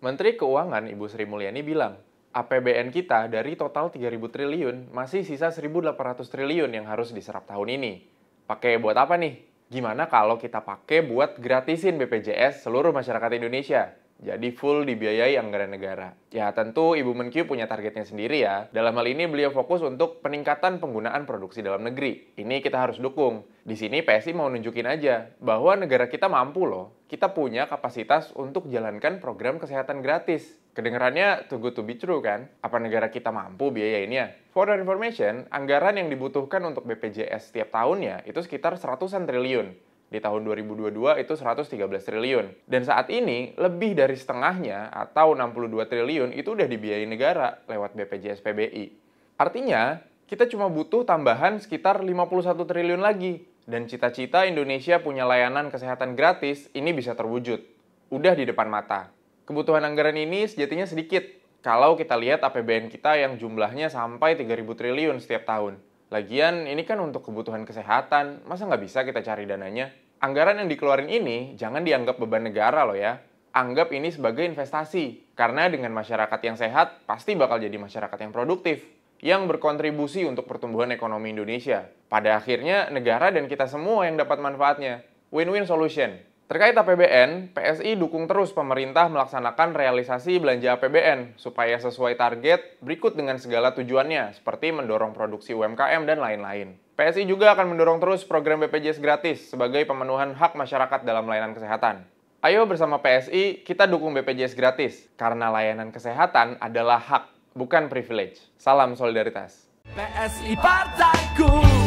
Menteri Keuangan Ibu Sri Mulyani bilang, APBN kita dari total 3.000 triliun masih sisa 1.800 triliun yang harus diserap tahun ini. Pakai buat apa nih? Gimana kalau kita pakai buat gratisin BPJS seluruh masyarakat Indonesia? Jadi full dibiayai anggaran negara. Ya tentu Ibu Menkyu punya targetnya sendiri ya. Dalam hal ini beliau fokus untuk peningkatan penggunaan produksi dalam negeri. Ini kita harus dukung. Di sini PSI mau nunjukin aja bahwa negara kita mampu loh. Kita punya kapasitas untuk jalankan program kesehatan gratis. Kedengarannya tunggu to be true kan? Apa negara kita mampu biayainnya? For your information, anggaran yang dibutuhkan untuk BPJS setiap tahunnya itu sekitar seratusan triliun di tahun 2022 itu 113 triliun. Dan saat ini lebih dari setengahnya atau 62 triliun itu udah dibiayai negara lewat BPJS PBI. Artinya, kita cuma butuh tambahan sekitar 51 triliun lagi dan cita-cita Indonesia punya layanan kesehatan gratis ini bisa terwujud. Udah di depan mata. Kebutuhan anggaran ini sejatinya sedikit kalau kita lihat APBN kita yang jumlahnya sampai 3000 triliun setiap tahun. Lagian ini kan untuk kebutuhan kesehatan, masa nggak bisa kita cari dananya? Anggaran yang dikeluarin ini jangan dianggap beban negara loh ya. Anggap ini sebagai investasi, karena dengan masyarakat yang sehat pasti bakal jadi masyarakat yang produktif, yang berkontribusi untuk pertumbuhan ekonomi Indonesia. Pada akhirnya negara dan kita semua yang dapat manfaatnya. Win-win solution. Terkait APBN, PSI dukung terus pemerintah melaksanakan realisasi belanja APBN supaya sesuai target berikut dengan segala tujuannya seperti mendorong produksi UMKM dan lain-lain. PSI juga akan mendorong terus program BPJS gratis sebagai pemenuhan hak masyarakat dalam layanan kesehatan. Ayo bersama PSI kita dukung BPJS gratis karena layanan kesehatan adalah hak, bukan privilege. Salam solidaritas. PSI partaiku.